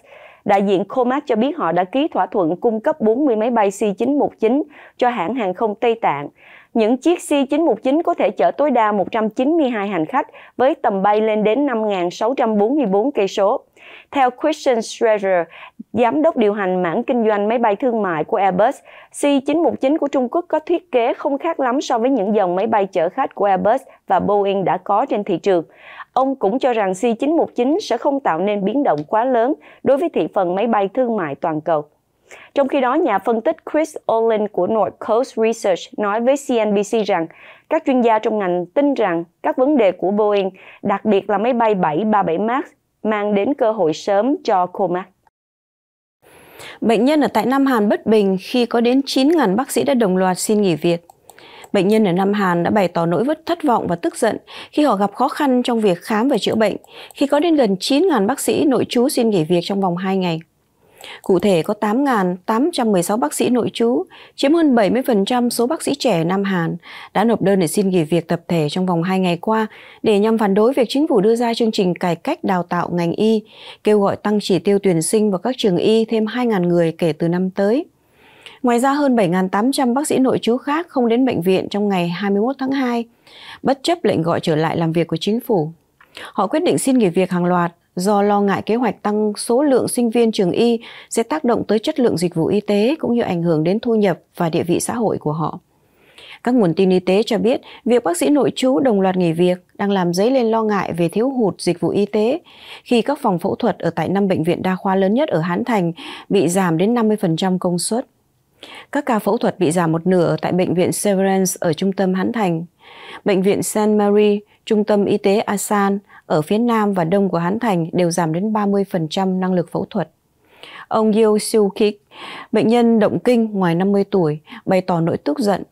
Đại diện Comac cho biết họ đã ký thỏa thuận cung cấp 40 máy bay C-919 cho hãng hàng không Tây Tạng. Những chiếc C-919 có thể chở tối đa 192 hành khách với tầm bay lên đến 5.644 cây số. Theo Christian Schreier, giám đốc điều hành mảng kinh doanh máy bay thương mại của Airbus, C919 của Trung Quốc có thiết kế không khác lắm so với những dòng máy bay chở khách của Airbus và Boeing đã có trên thị trường. Ông cũng cho rằng C919 sẽ không tạo nên biến động quá lớn đối với thị phần máy bay thương mại toàn cầu. Trong khi đó, nhà phân tích Chris Olin của North Coast Research nói với CNBC rằng các chuyên gia trong ngành tin rằng các vấn đề của Boeing, đặc biệt là máy bay 737 MAX, mang đến cơ hội sớm cho Comac. Bệnh nhân ở tại Nam Hàn bất bình khi có đến 9.000 bác sĩ đã đồng loạt xin nghỉ việc. Bệnh nhân ở Nam Hàn đã bày tỏ nỗi vất thất vọng và tức giận khi họ gặp khó khăn trong việc khám và chữa bệnh, khi có đến gần 9.000 bác sĩ nội trú xin nghỉ việc trong vòng 2 ngày. Cụ thể có 8.816 bác sĩ nội trú, chiếm hơn 70% số bác sĩ trẻ Nam Hàn đã nộp đơn để xin nghỉ việc tập thể trong vòng 2 ngày qua để nhằm phản đối việc chính phủ đưa ra chương trình cải cách đào tạo ngành y, kêu gọi tăng chỉ tiêu tuyển sinh vào các trường y thêm 2.000 người kể từ năm tới. Ngoài ra hơn 7.800 bác sĩ nội trú khác không đến bệnh viện trong ngày 21 tháng 2, bất chấp lệnh gọi trở lại làm việc của chính phủ. Họ quyết định xin nghỉ việc hàng loạt do lo ngại kế hoạch tăng số lượng sinh viên trường y sẽ tác động tới chất lượng dịch vụ y tế cũng như ảnh hưởng đến thu nhập và địa vị xã hội của họ. Các nguồn tin y tế cho biết việc bác sĩ nội trú đồng loạt nghỉ việc đang làm dấy lên lo ngại về thiếu hụt dịch vụ y tế khi các phòng phẫu thuật ở tại năm bệnh viện đa khoa lớn nhất ở Hán Thành bị giảm đến 50% công suất. Các ca phẫu thuật bị giảm một nửa tại Bệnh viện Severance ở trung tâm Hán Thành, Bệnh viện St. Mary, Trung tâm Y tế Asan ở phía nam và đông của Hán Thành đều giảm đến 30% năng lực phẫu thuật. Ông Yeo Siêu Kik, bệnh nhân động kinh ngoài 50 tuổi, bày tỏ nỗi tức giận.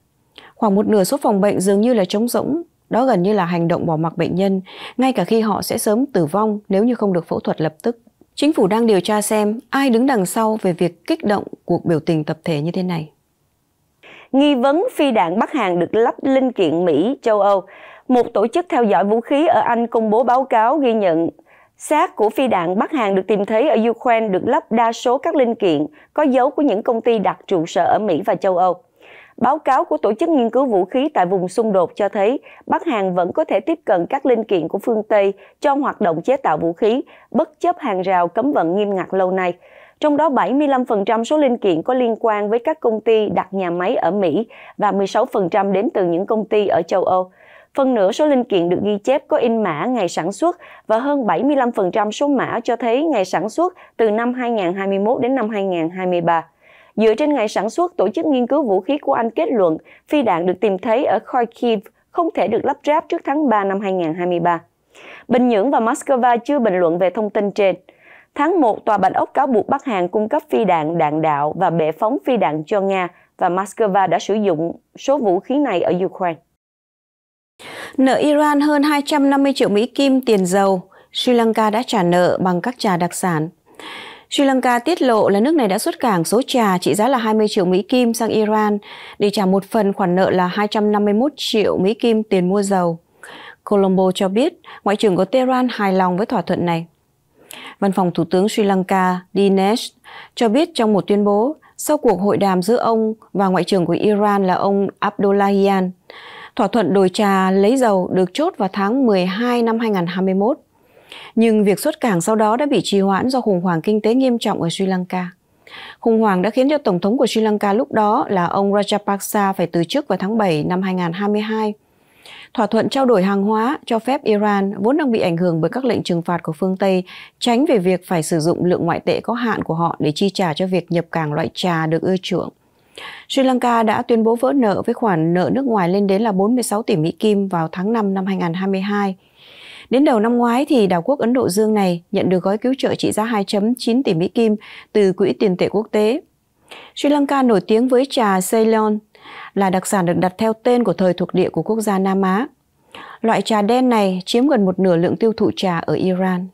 Khoảng một nửa số phòng bệnh dường như là trống rỗng, đó gần như là hành động bỏ mặc bệnh nhân, ngay cả khi họ sẽ sớm tử vong nếu như không được phẫu thuật lập tức. Chính phủ đang điều tra xem ai đứng đằng sau về việc kích động cuộc biểu tình tập thể như thế này. Nghi vấn phi đạn Bắc Hàn được lắp linh kiện Mỹ, châu Âu. Một tổ chức theo dõi vũ khí ở Anh công bố báo cáo ghi nhận xác của phi đạn Bắc Hàn được tìm thấy ở Ukraine được lắp đa số các linh kiện có dấu của những công ty đặt trụ sở ở Mỹ và châu Âu. Báo cáo của Tổ chức Nghiên cứu Vũ khí tại vùng xung đột cho thấy Bắc Hàn vẫn có thể tiếp cận các linh kiện của phương Tây trong hoạt động chế tạo vũ khí, bất chấp hàng rào cấm vận nghiêm ngặt lâu nay. Trong đó 75% số linh kiện có liên quan với các công ty đặt nhà máy ở Mỹ và 16% đến từ những công ty ở châu Âu. Phần nửa số linh kiện được ghi chép có in mã ngày sản xuất và hơn 75% số mã cho thấy ngày sản xuất từ năm 2021 đến năm 2023. Dựa trên ngày sản xuất, tổ chức nghiên cứu vũ khí của Anh kết luận phi đạn được tìm thấy ở Kharkiv không thể được lắp ráp trước tháng 3 năm 2023. Bình Nhưỡng và Moscow chưa bình luận về thông tin trên. Tháng 1, Tòa Bạch Ốc cáo buộc Bắc Hàn cung cấp phi đạn, đạn đạo và bệ phóng phi đạn cho Nga và Moscow đã sử dụng số vũ khí này ở Ukraine. Nợ Iran hơn 250 triệu Mỹ Kim tiền dầu, Sri Lanka đã trả nợ bằng các trà đặc sản Sri Lanka tiết lộ là nước này đã xuất cảng số trà trị giá là 20 triệu Mỹ Kim sang Iran để trả một phần khoản nợ là 251 triệu Mỹ Kim tiền mua dầu. Colombo cho biết Ngoại trưởng của Tehran hài lòng với thỏa thuận này. Văn phòng Thủ tướng Sri Lanka Dinesh cho biết trong một tuyên bố sau cuộc hội đàm giữa ông và Ngoại trưởng của Iran là ông Abdullahian, thỏa thuận đổi trà lấy dầu được chốt vào tháng 12 năm 2021. Nhưng việc xuất cảng sau đó đã bị trì hoãn do khủng hoảng kinh tế nghiêm trọng ở Sri Lanka. Khủng hoảng đã khiến cho Tổng thống của Sri Lanka lúc đó là ông Rajapaksa phải từ chức vào tháng 7 năm 2022. Thỏa thuận trao đổi hàng hóa cho phép Iran, vốn đang bị ảnh hưởng bởi các lệnh trừng phạt của phương Tây, tránh về việc phải sử dụng lượng ngoại tệ có hạn của họ để chi trả cho việc nhập cảng loại trà được ưa chuộng. Sri Lanka đã tuyên bố vỡ nợ với khoản nợ nước ngoài lên đến là 46 tỷ Mỹ Kim vào tháng 5 năm 2022. Đến đầu năm ngoái thì đảo quốc Ấn Độ Dương này nhận được gói cứu trợ trị giá 2.9 tỷ Mỹ Kim từ Quỹ tiền tệ quốc tế. Sri Lanka nổi tiếng với trà Ceylon là đặc sản được đặt theo tên của thời thuộc địa của quốc gia Nam Á. Loại trà đen này chiếm gần một nửa lượng tiêu thụ trà ở Iran.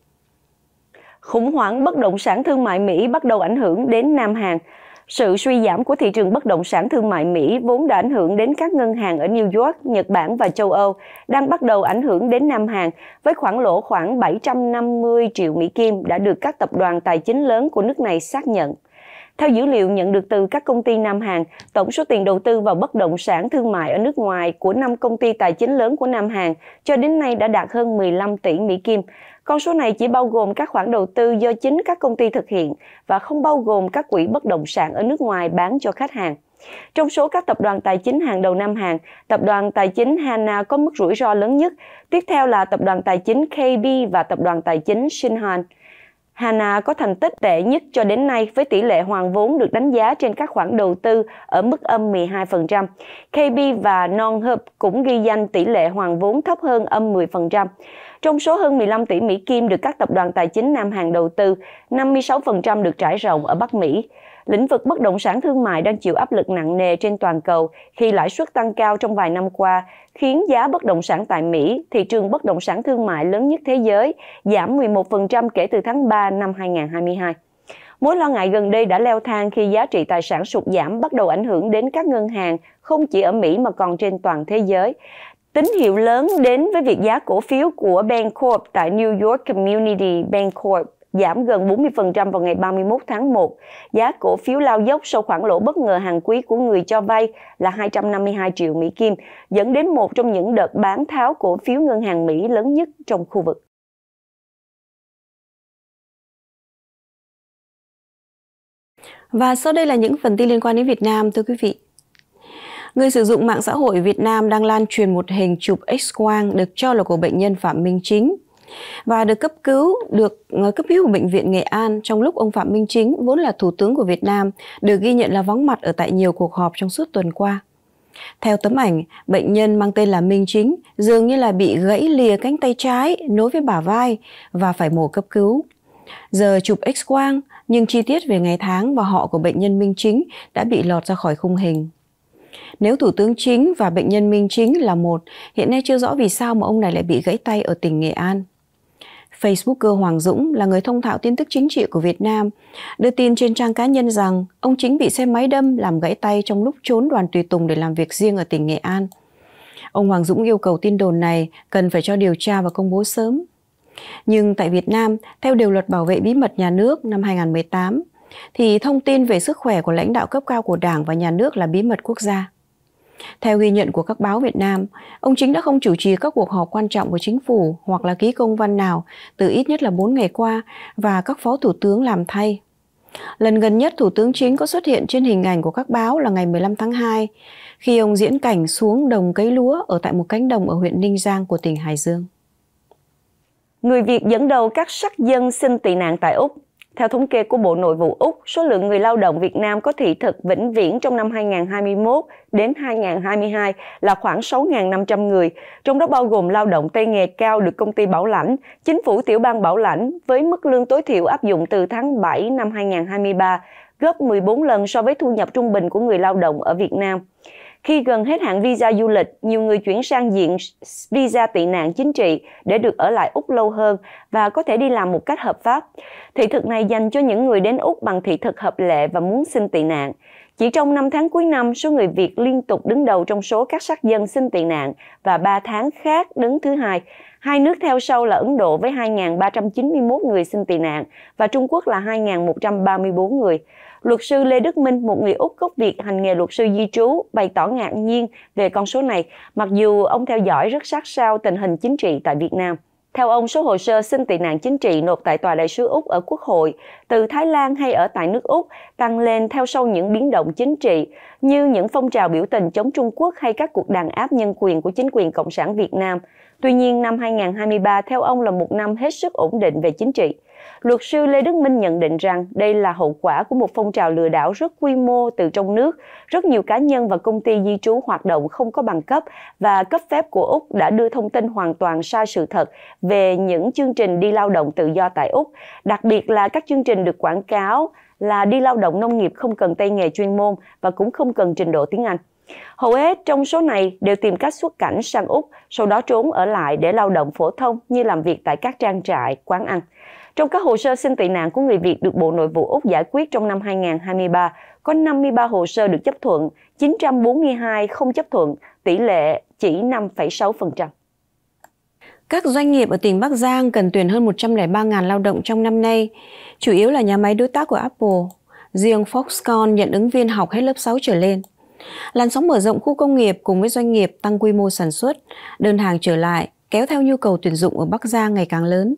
Khủng hoảng bất động sản thương mại Mỹ bắt đầu ảnh hưởng đến Nam Hàn. Sự suy giảm của thị trường bất động sản thương mại Mỹ vốn đã ảnh hưởng đến các ngân hàng ở New York, Nhật Bản và châu Âu đang bắt đầu ảnh hưởng đến Nam Hàn với khoản lỗ khoảng 750 triệu Mỹ Kim đã được các tập đoàn tài chính lớn của nước này xác nhận. Theo dữ liệu nhận được từ các công ty Nam Hàn, tổng số tiền đầu tư vào bất động sản thương mại ở nước ngoài của 5 công ty tài chính lớn của Nam Hàn cho đến nay đã đạt hơn 15 tỷ Mỹ Kim, con số này chỉ bao gồm các khoản đầu tư do chính các công ty thực hiện và không bao gồm các quỹ bất động sản ở nước ngoài bán cho khách hàng. Trong số các tập đoàn tài chính hàng đầu Nam hàng, tập đoàn tài chính Hana có mức rủi ro lớn nhất, tiếp theo là tập đoàn tài chính KB và tập đoàn tài chính Shinhan. Hana có thành tích tệ nhất cho đến nay với tỷ lệ hoàn vốn được đánh giá trên các khoản đầu tư ở mức âm 12%. KB và non cũng ghi danh tỷ lệ hoàn vốn thấp hơn âm 10%. Trong số hơn 15 tỷ Mỹ Kim được các tập đoàn tài chính Nam Hàn đầu tư, 56% được trải rộng ở Bắc Mỹ. Lĩnh vực bất động sản thương mại đang chịu áp lực nặng nề trên toàn cầu khi lãi suất tăng cao trong vài năm qua, khiến giá bất động sản tại Mỹ, thị trường bất động sản thương mại lớn nhất thế giới, giảm 11% kể từ tháng 3 năm 2022. Mối lo ngại gần đây đã leo thang khi giá trị tài sản sụt giảm bắt đầu ảnh hưởng đến các ngân hàng, không chỉ ở Mỹ mà còn trên toàn thế giới tín hiệu lớn đến với việc giá cổ phiếu của Bancorp tại New York Community Bancorp giảm gần 40% vào ngày 31 tháng 1. Giá cổ phiếu lao dốc sau khoản lỗ bất ngờ hàng quý của người cho vay là 252 triệu Mỹ Kim, dẫn đến một trong những đợt bán tháo cổ phiếu ngân hàng Mỹ lớn nhất trong khu vực. Và sau đây là những phần tin liên quan đến Việt Nam, thưa quý vị. Người sử dụng mạng xã hội Việt Nam đang lan truyền một hình chụp X-quang được cho là của bệnh nhân Phạm Minh Chính và được cấp cứu được ờ, cấp cứu của bệnh viện Nghệ An trong lúc ông Phạm Minh Chính vốn là thủ tướng của Việt Nam được ghi nhận là vắng mặt ở tại nhiều cuộc họp trong suốt tuần qua. Theo tấm ảnh, bệnh nhân mang tên là Minh Chính dường như là bị gãy lìa cánh tay trái nối với bả vai và phải mổ cấp cứu. Giờ chụp x-quang, nhưng chi tiết về ngày tháng và họ của bệnh nhân Minh Chính đã bị lọt ra khỏi khung hình. Nếu thủ tướng chính và bệnh nhân Minh Chính là một, hiện nay chưa rõ vì sao mà ông này lại bị gãy tay ở tỉnh Nghệ An. Facebooker Hoàng Dũng là người thông thạo tin tức chính trị của Việt Nam, đưa tin trên trang cá nhân rằng ông chính bị xe máy đâm làm gãy tay trong lúc trốn đoàn tùy tùng để làm việc riêng ở tỉnh Nghệ An. Ông Hoàng Dũng yêu cầu tin đồn này cần phải cho điều tra và công bố sớm. Nhưng tại Việt Nam, theo điều luật bảo vệ bí mật nhà nước năm 2018, thì thông tin về sức khỏe của lãnh đạo cấp cao của Đảng và nhà nước là bí mật quốc gia. Theo ghi nhận của các báo Việt Nam, ông chính đã không chủ trì các cuộc họp quan trọng của chính phủ hoặc là ký công văn nào từ ít nhất là 4 ngày qua và các phó thủ tướng làm thay. Lần gần nhất thủ tướng chính có xuất hiện trên hình ảnh của các báo là ngày 15 tháng 2 khi ông diễn cảnh xuống đồng cấy lúa ở tại một cánh đồng ở huyện Ninh Giang của tỉnh Hải Dương. Người Việt dẫn đầu các sắc dân xin tị nạn tại Úc theo thống kê của Bộ Nội vụ Úc, số lượng người lao động Việt Nam có thị thực vĩnh viễn trong năm 2021 đến 2022 là khoảng 6.500 người, trong đó bao gồm lao động tay nghề cao được công ty Bảo Lãnh, chính phủ tiểu bang Bảo Lãnh với mức lương tối thiểu áp dụng từ tháng 7 năm 2023, gấp 14 lần so với thu nhập trung bình của người lao động ở Việt Nam. Khi gần hết hạn visa du lịch, nhiều người chuyển sang diện visa tị nạn chính trị để được ở lại Úc lâu hơn và có thể đi làm một cách hợp pháp. Thị thực này dành cho những người đến Úc bằng thị thực hợp lệ và muốn xin tị nạn. Chỉ trong 5 tháng cuối năm, số người Việt liên tục đứng đầu trong số các sắc dân xin tị nạn và 3 tháng khác đứng thứ hai. Hai nước theo sau là Ấn Độ với 2.391 người xin tị nạn và Trung Quốc là 2.134 người. Luật sư Lê Đức Minh, một người Úc gốc Việt hành nghề luật sư di trú, bày tỏ ngạc nhiên về con số này, mặc dù ông theo dõi rất sát sao tình hình chính trị tại Việt Nam. Theo ông, số hồ sơ xin tị nạn chính trị nộp tại Tòa đại sứ Úc ở Quốc hội, từ Thái Lan hay ở tại nước Úc, tăng lên theo sau những biến động chính trị, như những phong trào biểu tình chống Trung Quốc hay các cuộc đàn áp nhân quyền của chính quyền Cộng sản Việt Nam. Tuy nhiên, năm 2023 theo ông là một năm hết sức ổn định về chính trị. Luật sư Lê Đức Minh nhận định rằng đây là hậu quả của một phong trào lừa đảo rất quy mô từ trong nước. Rất nhiều cá nhân và công ty di trú hoạt động không có bằng cấp và cấp phép của Úc đã đưa thông tin hoàn toàn sai sự thật về những chương trình đi lao động tự do tại Úc, đặc biệt là các chương trình được quảng cáo là đi lao động nông nghiệp không cần tay nghề chuyên môn và cũng không cần trình độ tiếng Anh. Hầu hết trong số này đều tìm cách xuất cảnh sang Úc, sau đó trốn ở lại để lao động phổ thông như làm việc tại các trang trại, quán ăn. Trong các hồ sơ xin tị nạn của người Việt được Bộ Nội vụ Úc giải quyết trong năm 2023, có 53 hồ sơ được chấp thuận, 942 không chấp thuận, tỷ lệ chỉ 5,6%. Các doanh nghiệp ở tỉnh Bắc Giang cần tuyển hơn 103.000 lao động trong năm nay, chủ yếu là nhà máy đối tác của Apple. Riêng Foxconn nhận ứng viên học hết lớp 6 trở lên. Làn sóng mở rộng khu công nghiệp cùng với doanh nghiệp tăng quy mô sản xuất, đơn hàng trở lại, kéo theo nhu cầu tuyển dụng ở Bắc Giang ngày càng lớn.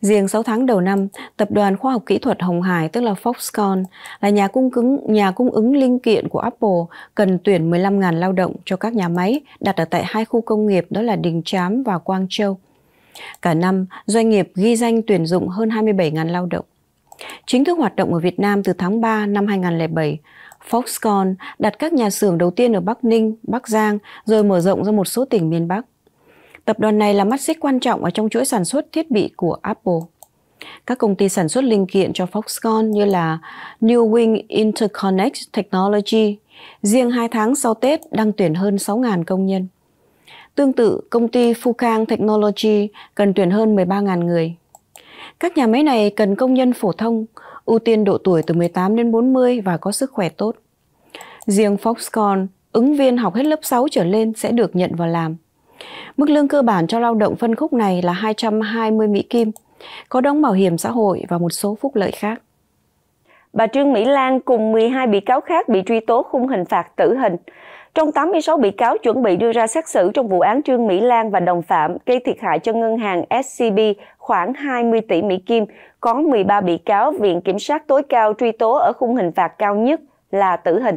Riêng 6 tháng đầu năm, tập đoàn khoa học kỹ thuật Hồng Hải tức là Foxconn là nhà cung ứng nhà cung ứng linh kiện của Apple cần tuyển 15.000 lao động cho các nhà máy đặt ở tại hai khu công nghiệp đó là Đình Chám và Quang Châu. Cả năm, doanh nghiệp ghi danh tuyển dụng hơn 27.000 lao động. Chính thức hoạt động ở Việt Nam từ tháng 3 năm 2007, Foxconn đặt các nhà xưởng đầu tiên ở Bắc Ninh, Bắc Giang, rồi mở rộng ra một số tỉnh miền Bắc. Tập đoàn này là mắt xích quan trọng ở trong chuỗi sản xuất thiết bị của Apple. Các công ty sản xuất linh kiện cho Foxconn như là New Wing Interconnect Technology riêng 2 tháng sau Tết đang tuyển hơn 6.000 công nhân. Tương tự, công ty Fukang Technology cần tuyển hơn 13.000 người. Các nhà máy này cần công nhân phổ thông, ưu tiên độ tuổi từ 18 đến 40 và có sức khỏe tốt. Riêng Foxconn, ứng viên học hết lớp 6 trở lên sẽ được nhận vào làm – Mức lương cơ bản cho lao động phân khúc này là 220 Mỹ Kim, có đóng bảo hiểm xã hội và một số phúc lợi khác. Bà Trương Mỹ Lan cùng 12 bị cáo khác bị truy tố khung hình phạt tử hình. Trong 86 bị cáo chuẩn bị đưa ra xét xử trong vụ án Trương Mỹ Lan và đồng phạm gây thiệt hại cho ngân hàng SCB khoảng 20 tỷ Mỹ Kim, có 13 bị cáo Viện Kiểm sát tối cao truy tố ở khung hình phạt cao nhất – là tử hình.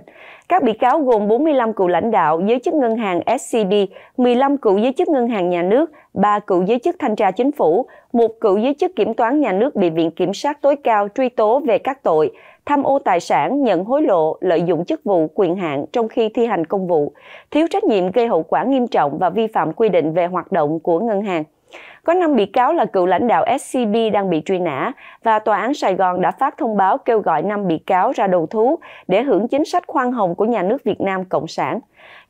Các bị cáo gồm 45 cựu lãnh đạo giới chức ngân hàng SCB, 15 cựu giới chức ngân hàng nhà nước, 3 cựu giới chức thanh tra chính phủ, một cựu giới chức kiểm toán nhà nước bị Viện Kiểm sát tối cao truy tố về các tội tham ô tài sản, nhận hối lộ, lợi dụng chức vụ, quyền hạn trong khi thi hành công vụ, thiếu trách nhiệm gây hậu quả nghiêm trọng và vi phạm quy định về hoạt động của ngân hàng. Có 5 bị cáo là cựu lãnh đạo SCB đang bị truy nã và Tòa án Sài Gòn đã phát thông báo kêu gọi 5 bị cáo ra đầu thú để hưởng chính sách khoan hồng của nhà nước Việt Nam Cộng sản.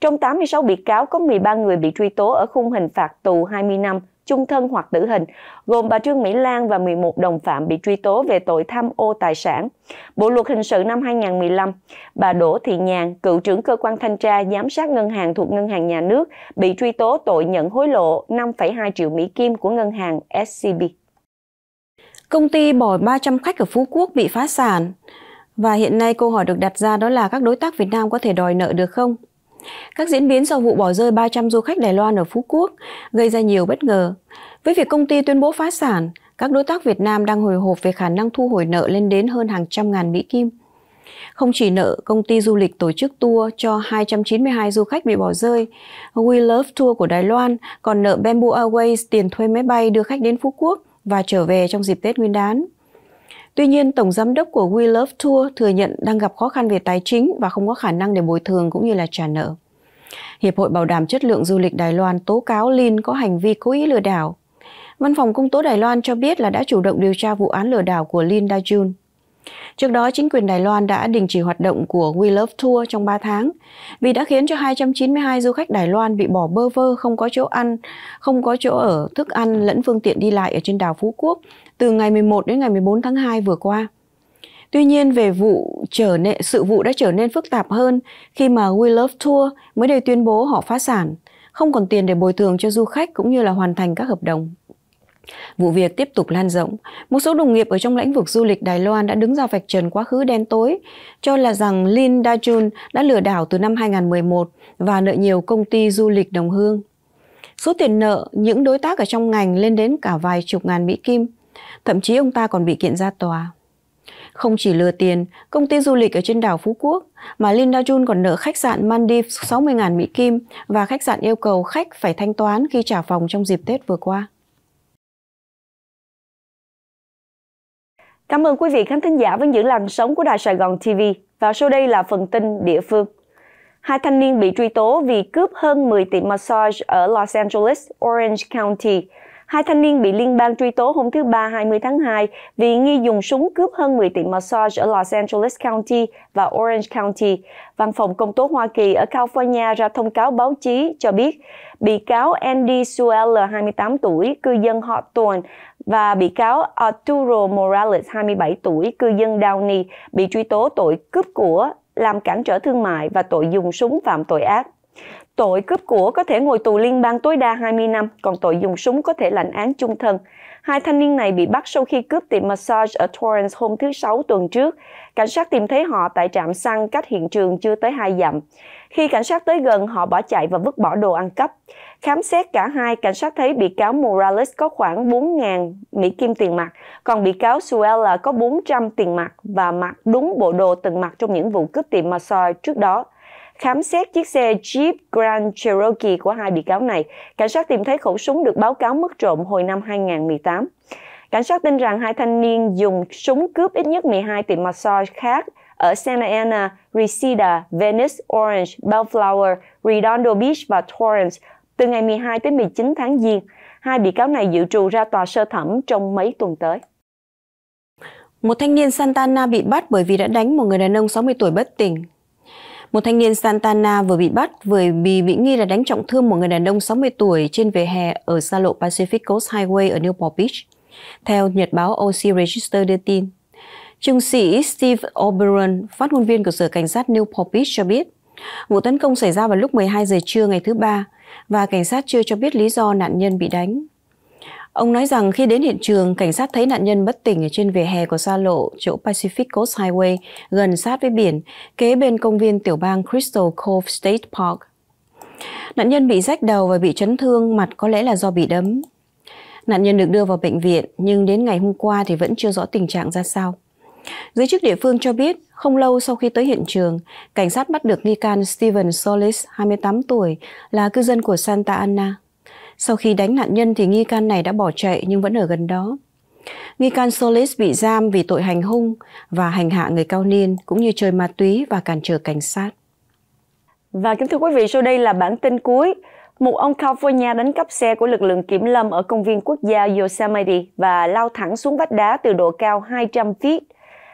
Trong 86 bị cáo có 13 người bị truy tố ở khung hình phạt tù 20 năm, chung thân hoặc tử hình, gồm bà Trương Mỹ Lan và 11 đồng phạm bị truy tố về tội tham ô tài sản. Bộ luật hình sự năm 2015, bà Đỗ Thị Nhàn, cựu trưởng cơ quan thanh tra giám sát ngân hàng thuộc Ngân hàng Nhà nước, bị truy tố tội nhận hối lộ 5,2 triệu Mỹ Kim của ngân hàng SCB. Công ty bỏ 300 khách ở Phú Quốc bị phá sản. Và hiện nay câu hỏi được đặt ra đó là các đối tác Việt Nam có thể đòi nợ được không? các diễn biến sau vụ bỏ rơi 300 du khách Đài Loan ở Phú Quốc gây ra nhiều bất ngờ. Với việc công ty tuyên bố phá sản, các đối tác Việt Nam đang hồi hộp về khả năng thu hồi nợ lên đến hơn hàng trăm ngàn Mỹ Kim. Không chỉ nợ, công ty du lịch tổ chức tour cho 292 du khách bị bỏ rơi. We Love Tour của Đài Loan còn nợ Bamboo Airways tiền thuê máy bay đưa khách đến Phú Quốc và trở về trong dịp Tết Nguyên đán. Tuy nhiên, Tổng Giám đốc của We Love Tour thừa nhận đang gặp khó khăn về tài chính và không có khả năng để bồi thường cũng như là trả nợ. Hiệp hội Bảo đảm Chất lượng Du lịch Đài Loan tố cáo Lin có hành vi cố ý lừa đảo. Văn phòng Công tố Đài Loan cho biết là đã chủ động điều tra vụ án lừa đảo của Lin Da Jun. Trước đó, chính quyền Đài Loan đã đình chỉ hoạt động của We Love Tour trong 3 tháng vì đã khiến cho 292 du khách Đài Loan bị bỏ bơ vơ, không có chỗ ăn, không có chỗ ở, thức ăn lẫn phương tiện đi lại ở trên đảo Phú Quốc từ ngày 11 đến ngày 14 tháng 2 vừa qua. Tuy nhiên, về vụ trở nên, sự vụ đã trở nên phức tạp hơn khi mà We Love Tour mới đây tuyên bố họ phá sản, không còn tiền để bồi thường cho du khách cũng như là hoàn thành các hợp đồng. Vụ việc tiếp tục lan rộng. Một số đồng nghiệp ở trong lĩnh vực du lịch Đài Loan đã đứng ra vạch trần quá khứ đen tối, cho là rằng Lin Da Jun đã lừa đảo từ năm 2011 và nợ nhiều công ty du lịch đồng hương. Số tiền nợ những đối tác ở trong ngành lên đến cả vài chục ngàn Mỹ Kim. Thậm chí ông ta còn bị kiện ra tòa. Không chỉ lừa tiền, công ty du lịch ở trên đảo Phú Quốc mà Linda Jun còn nợ khách sạn Maldives 60.000 Mỹ Kim và khách sạn yêu cầu khách phải thanh toán khi trả phòng trong dịp Tết vừa qua. Cảm ơn quý vị khán thính giả với những làn sóng của Đài Sài Gòn TV. Và sau đây là phần tin địa phương. Hai thanh niên bị truy tố vì cướp hơn 10 tiệm massage ở Los Angeles, Orange County. Hai thanh niên bị liên bang truy tố hôm thứ Ba 20 tháng 2 vì nghi dùng súng cướp hơn 10 tiệm massage ở Los Angeles County và Orange County. Văn phòng công tố Hoa Kỳ ở California ra thông cáo báo chí cho biết bị cáo Andy Suell, 28 tuổi, cư dân Hawthorne, và bị cáo Arturo Morales, 27 tuổi, cư dân Downey, bị truy tố tội cướp của, làm cản trở thương mại và tội dùng súng phạm tội ác. Tội cướp của có thể ngồi tù liên bang tối đa 20 năm, còn tội dùng súng có thể lãnh án chung thân. Hai thanh niên này bị bắt sau khi cướp tiệm massage ở Torrance hôm thứ Sáu tuần trước. Cảnh sát tìm thấy họ tại trạm xăng cách hiện trường chưa tới hai dặm. Khi cảnh sát tới gần, họ bỏ chạy và vứt bỏ đồ ăn cắp. Khám xét cả hai, cảnh sát thấy bị cáo Morales có khoảng 4.000 Mỹ Kim tiền mặt, còn bị cáo Suella có 400 tiền mặt và mặc đúng bộ đồ từng mặc trong những vụ cướp tiệm massage trước đó khám xét chiếc xe Jeep Grand Cherokee của hai bị cáo này, cảnh sát tìm thấy khẩu súng được báo cáo mất trộm hồi năm 2018. Cảnh sát tin rằng hai thanh niên dùng súng cướp ít nhất 12 tiệm massage khác ở Santa Ana, Reseda, Venice, Orange, Bellflower, Redondo Beach và Torrance từ ngày 12 tới 19 tháng Giêng. Hai bị cáo này dự trù ra tòa sơ thẩm trong mấy tuần tới. Một thanh niên Santana bị bắt bởi vì đã đánh một người đàn ông 60 tuổi bất tỉnh một thanh niên Santana vừa bị bắt bởi vì bị nghi là đánh trọng thương một người đàn ông 60 tuổi trên vỉa hè ở xa lộ Pacific Coast Highway ở Newport Beach. Theo Nhật báo OC Register đưa tin, Trung sĩ Steve Oberon, phát ngôn viên của Sở Cảnh sát Newport Beach cho biết, vụ tấn công xảy ra vào lúc 12 giờ trưa ngày thứ Ba và cảnh sát chưa cho biết lý do nạn nhân bị đánh. Ông nói rằng khi đến hiện trường, cảnh sát thấy nạn nhân bất tỉnh ở trên vỉa hè của xa lộ chỗ Pacific Coast Highway gần sát với biển, kế bên công viên tiểu bang Crystal Cove State Park. Nạn nhân bị rách đầu và bị chấn thương mặt có lẽ là do bị đấm. Nạn nhân được đưa vào bệnh viện nhưng đến ngày hôm qua thì vẫn chưa rõ tình trạng ra sao. Giới chức địa phương cho biết, không lâu sau khi tới hiện trường, cảnh sát bắt được nghi can Steven Solis, 28 tuổi, là cư dân của Santa Ana. Sau khi đánh nạn nhân thì nghi can này đã bỏ chạy nhưng vẫn ở gần đó. Nghi can Solis bị giam vì tội hành hung và hành hạ người cao niên cũng như chơi ma túy và cản trở cảnh sát. Và kính thưa quý vị, sau đây là bản tin cuối. Một ông California đánh cắp xe của lực lượng kiểm lâm ở công viên quốc gia Yosemite và lao thẳng xuống vách đá từ độ cao 200 feet.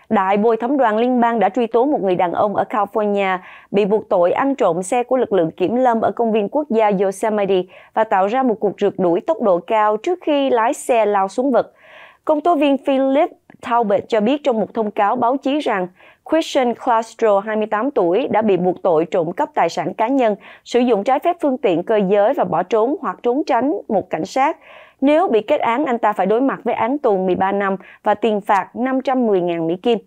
Đại bồi thẩm đoàn liên bang đã truy tố một người đàn ông ở California bị buộc tội ăn trộm xe của lực lượng kiểm lâm ở công viên quốc gia Yosemite và tạo ra một cuộc rượt đuổi tốc độ cao trước khi lái xe lao xuống vực. Công tố viên Philip Talbot cho biết trong một thông cáo báo chí rằng Christian Clastro, 28 tuổi, đã bị buộc tội trộm cắp tài sản cá nhân, sử dụng trái phép phương tiện cơ giới và bỏ trốn hoặc trốn tránh một cảnh sát. Nếu bị kết án, anh ta phải đối mặt với án tù 13 năm và tiền phạt 510.000 Mỹ Kim.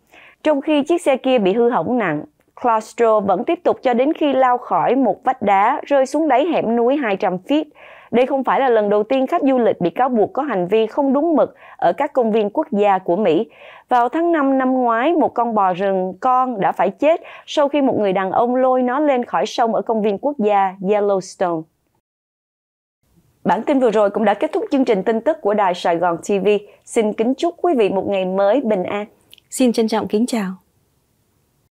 Trong khi chiếc xe kia bị hư hỏng nặng, Claustro vẫn tiếp tục cho đến khi lao khỏi một vách đá rơi xuống đáy hẻm núi 200 feet. Đây không phải là lần đầu tiên khách du lịch bị cáo buộc có hành vi không đúng mực ở các công viên quốc gia của Mỹ. Vào tháng 5 năm ngoái, một con bò rừng con đã phải chết sau khi một người đàn ông lôi nó lên khỏi sông ở công viên quốc gia Yellowstone. Bản tin vừa rồi cũng đã kết thúc chương trình tin tức của Đài Sài Gòn TV. Xin kính chúc quý vị một ngày mới bình an. Xin trân trọng kính chào.